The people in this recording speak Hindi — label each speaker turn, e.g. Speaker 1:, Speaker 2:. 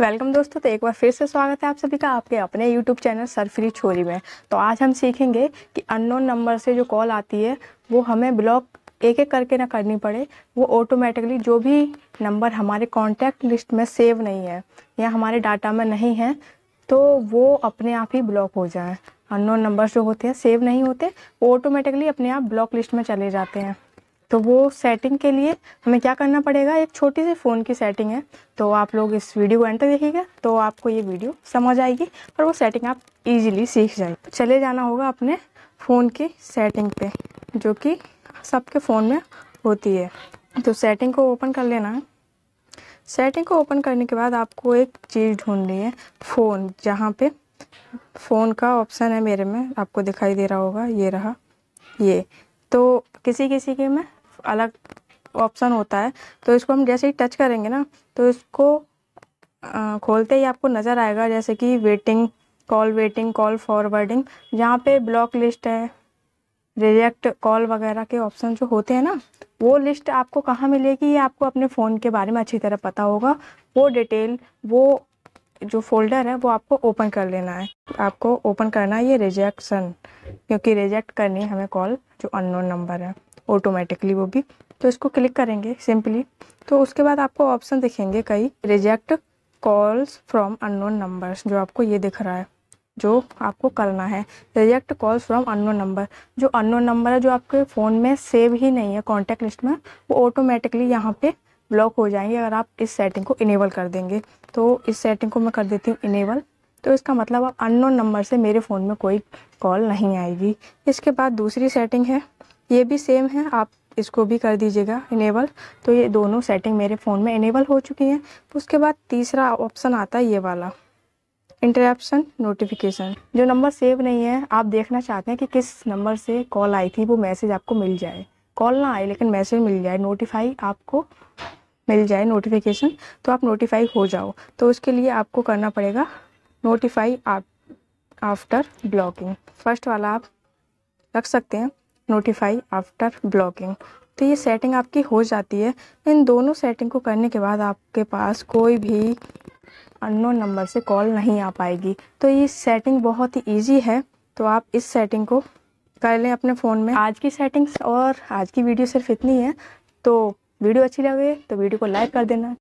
Speaker 1: वेलकम दोस्तों तो एक बार फिर से स्वागत है आप सभी का आपके अपने यूट्यूब चैनल सरफ्री छोरी में तो आज हम सीखेंगे कि अननोन नंबर से जो कॉल आती है वो हमें ब्लॉक एक एक करके ना करनी पड़े वो ऑटोमेटिकली जो भी नंबर हमारे कॉन्टैक्ट लिस्ट में सेव नहीं है या हमारे डाटा में नहीं है तो वो अपने आप ही ब्लॉक हो जाए अननोन नंबर जो होते हैं सेव नहीं होते वो ऑटोमेटिकली अपने आप ब्लॉक लिस्ट में चले जाते हैं तो वो सेटिंग के लिए हमें क्या करना पड़ेगा एक छोटी सी फ़ोन की सेटिंग है तो आप लोग इस वीडियो को एंड तक देखिएगा तो आपको ये वीडियो समझ आएगी और वो सेटिंग आप इजीली सीख जाएंगे चले जाना होगा अपने फ़ोन की सेटिंग पे जो कि सबके फ़ोन में होती है तो सेटिंग को ओपन कर लेना है सेटिंग को ओपन करने के बाद आपको एक चीज़ ढूँढनी है फ़ोन जहाँ पर फ़ोन का ऑप्शन है मेरे में आपको दिखाई दे रहा होगा ये रहा ये तो किसी किसी के में अलग ऑप्शन होता है तो इसको हम जैसे ही टच करेंगे ना तो इसको खोलते ही आपको नज़र आएगा जैसे कि waiting call waiting call forwarding जहाँ पे ब्लॉक लिस्ट है रिजेक्ट कॉल वगैरह के ऑप्शन जो होते हैं ना वो लिस्ट आपको कहाँ मिलेगी ये आपको अपने फ़ोन के बारे में अच्छी तरह पता होगा वो डिटेल वो जो फोल्डर है वो आपको ओपन कर लेना है आपको ओपन करना है ये रिजेक्शन क्योंकि रिजेक्ट करनी हमें कॉल जो अननोन नंबर है ऑटोमेटिकली वो भी तो इसको क्लिक करेंगे सिंपली तो उसके बाद आपको ऑप्शन दिखेंगे कई reject calls from unknown numbers जो आपको ये दिख रहा है जो आपको करना है reject calls from unknown number जो अननोन नंबर है जो आपके फ़ोन में सेव ही नहीं है कॉन्टैक्ट लिस्ट में वो ऑटोमेटिकली यहाँ पे ब्लॉक हो जाएंगे अगर आप इस सेटिंग को इनेबल कर देंगे तो इस सेटिंग को मैं कर देती हूँ इनेबल तो इसका मतलब अब अननोन नंबर से मेरे फ़ोन में कोई कॉल नहीं आएगी इसके बाद दूसरी सेटिंग है ये भी सेम है आप इसको भी कर दीजिएगा इनेबल तो ये दोनों सेटिंग मेरे फ़ोन में इनेबल हो चुकी हैं तो उसके बाद तीसरा ऑप्शन आता है ये वाला इंटरप्शन नोटिफिकेशन जो नंबर सेव नहीं है आप देखना चाहते हैं कि किस नंबर से कॉल आई थी वो मैसेज आपको मिल जाए कॉल ना आए लेकिन मैसेज मिल जाए नोटिफाई आपको मिल जाए नोटिफिकेशन तो आप नोटिफाई हो जाओ तो उसके लिए आपको करना पड़ेगा नोटिफाई आफ्टर ब्लॉकिंग फर्स्ट वाला आप रख सकते हैं नोटिफाई आफ्टर ब्लॉकिंग तो ये सेटिंग आपकी हो जाती है इन दोनों सेटिंग को करने के बाद आपके पास कोई भी अननोन नंबर से कॉल नहीं आ पाएगी तो ये सेटिंग बहुत ही ईजी है तो आप इस सेटिंग को कर लें अपने फ़ोन में आज की सेटिंग्स और आज की वीडियो सिर्फ इतनी है तो वीडियो अच्छी लगे तो वीडियो को लाइक कर देना